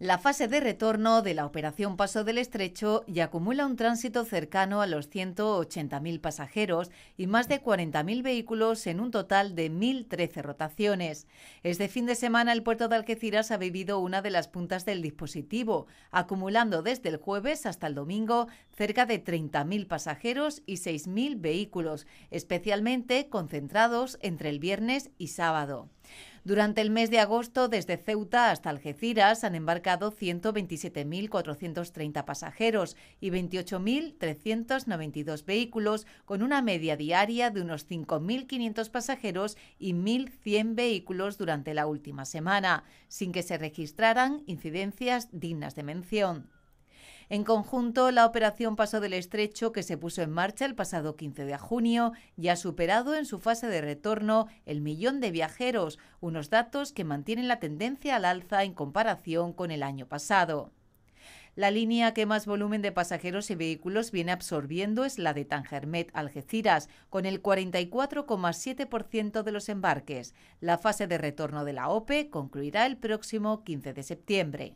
la fase de retorno de la operación Paso del Estrecho y acumula un tránsito cercano a los 180.000 pasajeros y más de 40.000 vehículos en un total de 1.013 rotaciones. Este fin de semana el puerto de Algeciras ha vivido una de las puntas del dispositivo, acumulando desde el jueves hasta el domingo cerca de 30.000 pasajeros y 6.000 vehículos, especialmente concentrados entre el viernes y sábado. Durante el mes de agosto, desde Ceuta hasta Algeciras han embarcado 127.430 pasajeros y 28.392 vehículos, con una media diaria de unos 5.500 pasajeros y 1.100 vehículos durante la última semana, sin que se registraran incidencias dignas de mención. En conjunto, la operación Paso del Estrecho, que se puso en marcha el pasado 15 de junio, ya ha superado en su fase de retorno el millón de viajeros, unos datos que mantienen la tendencia al alza en comparación con el año pasado. La línea que más volumen de pasajeros y vehículos viene absorbiendo es la de Tangermet Algeciras, con el 44,7% de los embarques. La fase de retorno de la OPE concluirá el próximo 15 de septiembre.